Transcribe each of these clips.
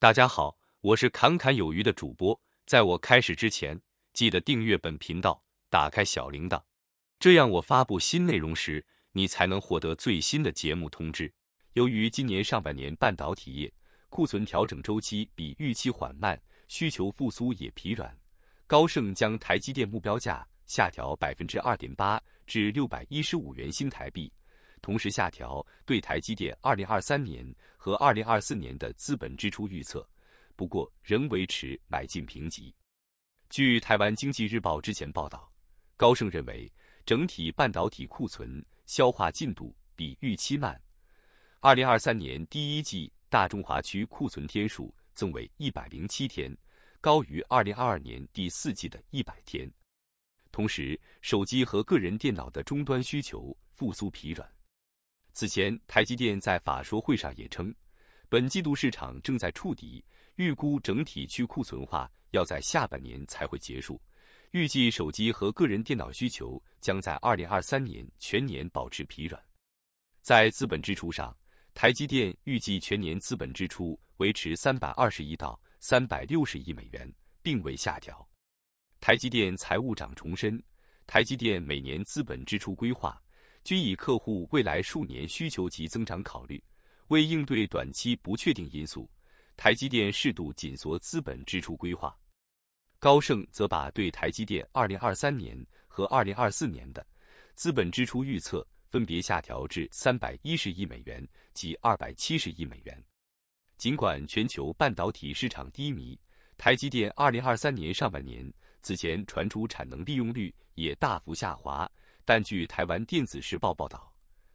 大家好，我是侃侃有余的主播。在我开始之前，记得订阅本频道，打开小铃铛，这样我发布新内容时，你才能获得最新的节目通知。由于今年上半年半导体业库存调整周期比预期缓慢，需求复苏也疲软，高盛将台积电目标价下调百分之二点八，至六百一十五元新台币。同时下调对台积电2023年和2024年的资本支出预测，不过仍维持买进评级。据台湾经济日报之前报道，高盛认为整体半导体库存消化进度比预期慢。2023年第一季大中华区库存天数增为107天，高于2022年第四季的100天。同时，手机和个人电脑的终端需求复苏疲软。此前，台积电在法说会上也称，本季度市场正在触底，预估整体去库存化要在下半年才会结束。预计手机和个人电脑需求将在二零二三年全年保持疲软。在资本支出上，台积电预计全年资本支出维持三百二十亿到三百六十亿美元，并未下调。台积电财务长重申，台积电每年资本支出规划。均以客户未来数年需求及增长考虑，为应对短期不确定因素，台积电适度紧缩资本支出规划。高盛则把对台积电2023年和2024年的资本支出预测分别下调至310亿美元及270亿美元。尽管全球半导体市场低迷，台积电2023年上半年此前传出产能利用率也大幅下滑。但据台湾电子时报报道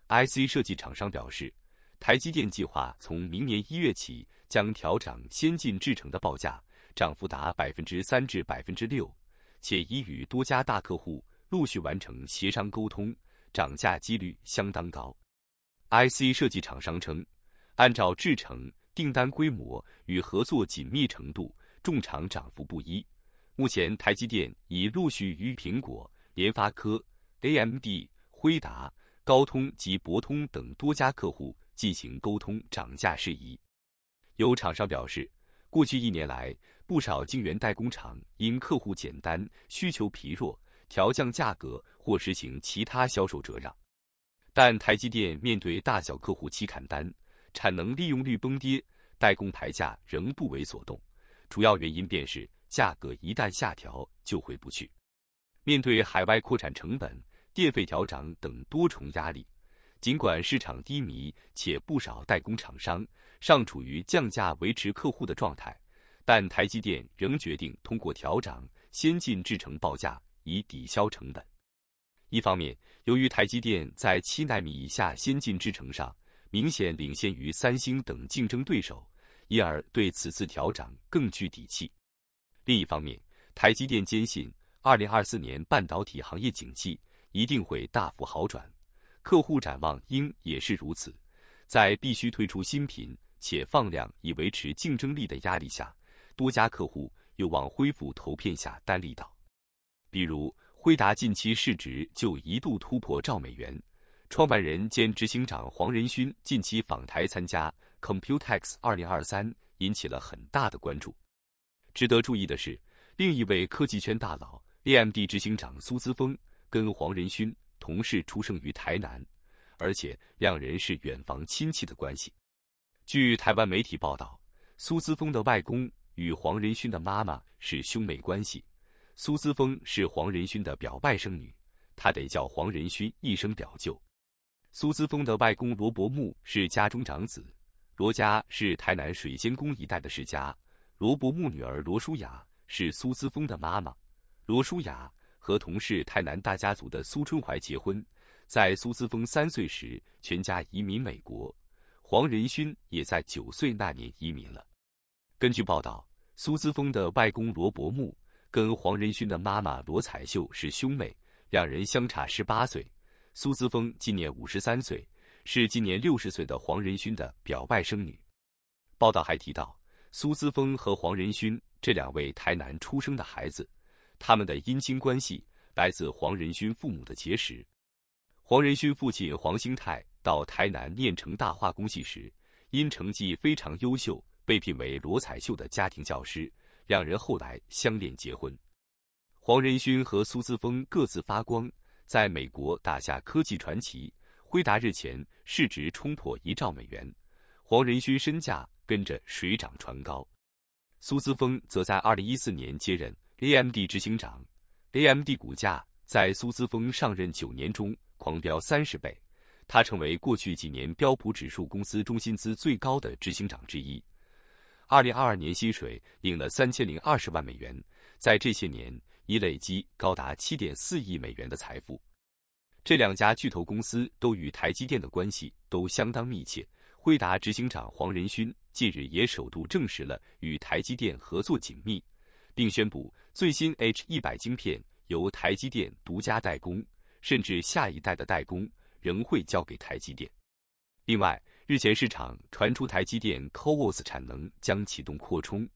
，IC 设计厂商表示，台积电计划从明年一月起将调涨先进制程的报价，涨幅达百分之三至百分之六，且已与多家大客户陆续完成协商沟通，涨价几率相当高。IC 设计厂商称，按照制程、订单规模与合作紧密程度，重厂涨幅不一。目前台积电已陆续与苹果、联发科。A.M.D.、辉达、高通及博通等多家客户进行沟通涨价事宜。有厂商表示，过去一年来，不少晶圆代工厂因客户简单、需求疲弱，调降价格或实行其他销售折让。但台积电面对大小客户期砍单、产能利用率崩跌，代工台价仍不为所动。主要原因便是价格一旦下调就回不去。面对海外扩产成本，电费调涨等多重压力，尽管市场低迷且不少代工厂商尚处于降价维持客户的状态，但台积电仍决定通过调涨先进制程报价以抵消成本。一方面，由于台积电在七纳米以下先进制程上明显领先于三星等竞争对手，因而对此次调涨更具底气。另一方面，台积电坚信2024年半导体行业景气。一定会大幅好转，客户展望应也是如此。在必须推出新品且放量以维持竞争力的压力下，多家客户有望恢复投片下单力道。比如，辉达近期市值就一度突破兆美元。创办人兼执行长黄仁勋近期访台参加 Computex 二零二三，引起了很大的关注。值得注意的是，另一位科技圈大佬 AMD 执行长苏姿峰跟黄仁勋同是出生于台南，而且两人是远房亲戚的关系。据台湾媒体报道，苏姿峰的外公与黄仁勋的妈妈是兄妹关系，苏姿峰是黄仁勋的表外甥女，她得叫黄仁勋一声表舅。苏姿峰的外公罗伯木是家中长子，罗家是台南水仙宫一带的世家。罗伯木女儿罗淑雅是苏姿峰的妈妈，罗淑雅。和同事台南大家族的苏春怀结婚，在苏资峰三岁时，全家移民美国，黄仁勋也在九岁那年移民了。根据报道，苏资峰的外公罗伯木跟黄仁勋的妈妈罗彩秀是兄妹，两人相差十八岁。苏资丰今年五十三岁，是今年六十岁的黄仁勋的表外甥女。报道还提到，苏资峰和黄仁勋这两位台南出生的孩子。他们的姻亲关系来自黄仁勋父母的结识。黄仁勋父亲黄兴泰到台南念成大化工系时，因成绩非常优秀，被聘为罗彩秀的家庭教师。两人后来相恋结婚。黄仁勋和苏姿峰各自发光，在美国打下科技传奇。辉达日前市值冲破一兆美元，黄仁勋身价跟着水涨船高。苏姿峰则在2014年接任。AMD 执行长，AMD 股价在苏姿峰上任九年中狂飙三十倍，他成为过去几年标普指数公司中薪资最高的执行长之一。二零二二年薪水领了三千零二十万美元，在这些年已累积高达七点四亿美元的财富。这两家巨头公司都与台积电的关系都相当密切。辉达执行长黄仁勋近日也首度证实了与台积电合作紧密。并宣布最新 H 一百晶片由台积电独家代工，甚至下一代的代工仍会交给台积电。另外，日前市场传出台积电 CoWoS 产能将启动扩充，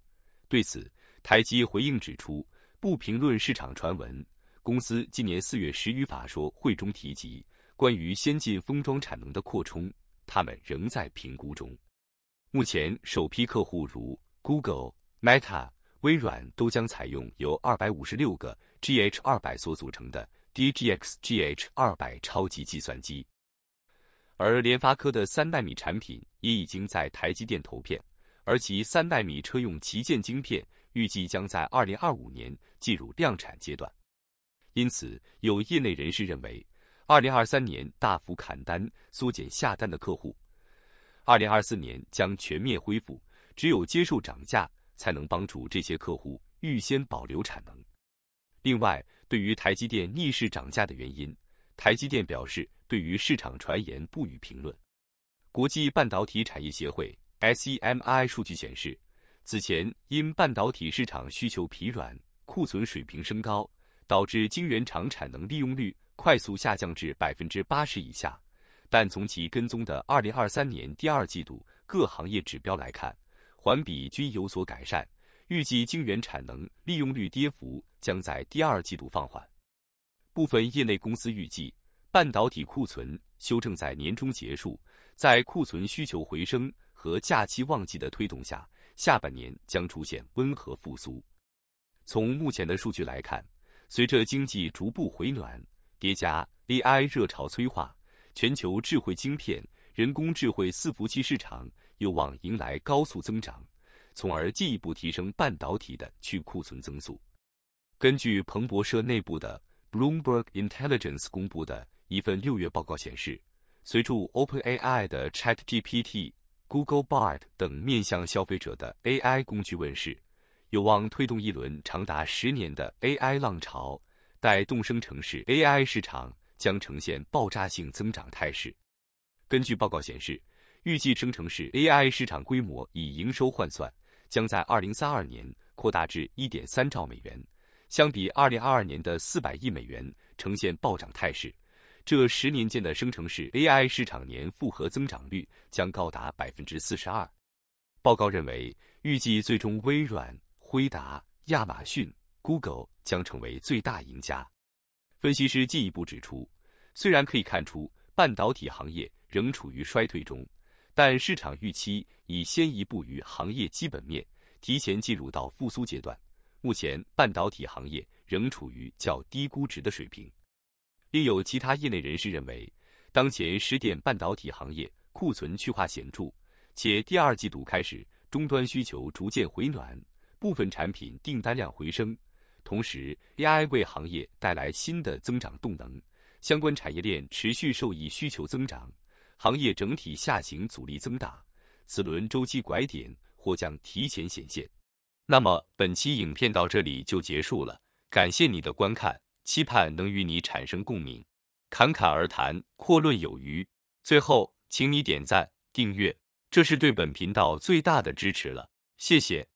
对此台积回应指出，不评论市场传闻。公司今年四月十余法说会中提及关于先进封装产能的扩充，他们仍在评估中。目前首批客户如 Google、Meta。微软都将采用由二百五十六个 GH 二百所组成的 DGX GH 二百超级计算机，而联发科的三纳米产品也已经在台积电投片，而其三纳米车用旗舰晶片预计将在二零二五年进入量产阶段。因此，有业内人士认为，二零二三年大幅砍单、缩减下单的客户，二零二四年将全面恢复，只有接受涨价。才能帮助这些客户预先保留产能。另外，对于台积电逆势涨价的原因，台积电表示对于市场传言不予评论。国际半导体产业协会 （SEMI） 数据显示，此前因半导体市场需求疲软、库存水平升高，导致晶圆厂产能利用率快速下降至百分之八十以下。但从其跟踪的二零二三年第二季度各行业指标来看，环比均有所改善，预计晶圆产能利用率跌幅将在第二季度放缓。部分业内公司预计，半导体库存修正在年中结束，在库存需求回升和假期旺季的推动下，下半年将出现温和复苏。从目前的数据来看，随着经济逐步回暖，叠加 AI 热潮催化，全球智慧晶片、人工智慧伺服器市场。有望迎来高速增长，从而进一步提升半导体的去库存增速。根据彭博社内部的 Bloomberg Intelligence 公布的一份六月报告显示，随着 OpenAI 的 ChatGPT、Google Bard 等面向消费者的 AI 工具问世，有望推动一轮长达十年的 AI 浪潮，带动生成式 AI 市场将呈现爆炸性增长态势。根据报告显示。预计生成式 AI 市场规模以营收换算，将在二零三二年扩大至一点三兆美元，相比二零二二年的四百亿美元，呈现暴涨态势。这十年间的生成式 AI 市场年复合增长率将高达百分之四十二。报告认为，预计最终微软、辉达、亚马逊、Google 将成为最大赢家。分析师进一步指出，虽然可以看出半导体行业仍处于衰退中。但市场预期已先一步于行业基本面，提前进入到复苏阶段。目前，半导体行业仍处于较低估值的水平。另有其他业内人士认为，当前十点半导体行业库存去化显著，且第二季度开始终端需求逐渐回暖，部分产品订单量回升。同时，AI 为行业带来新的增长动能，相关产业链持续受益需求增长。行业整体下行阻力增大，此轮周期拐点或将提前显现。那么本期影片到这里就结束了，感谢你的观看，期盼能与你产生共鸣。侃侃而谈，阔论有余。最后，请你点赞、订阅，这是对本频道最大的支持了，谢谢。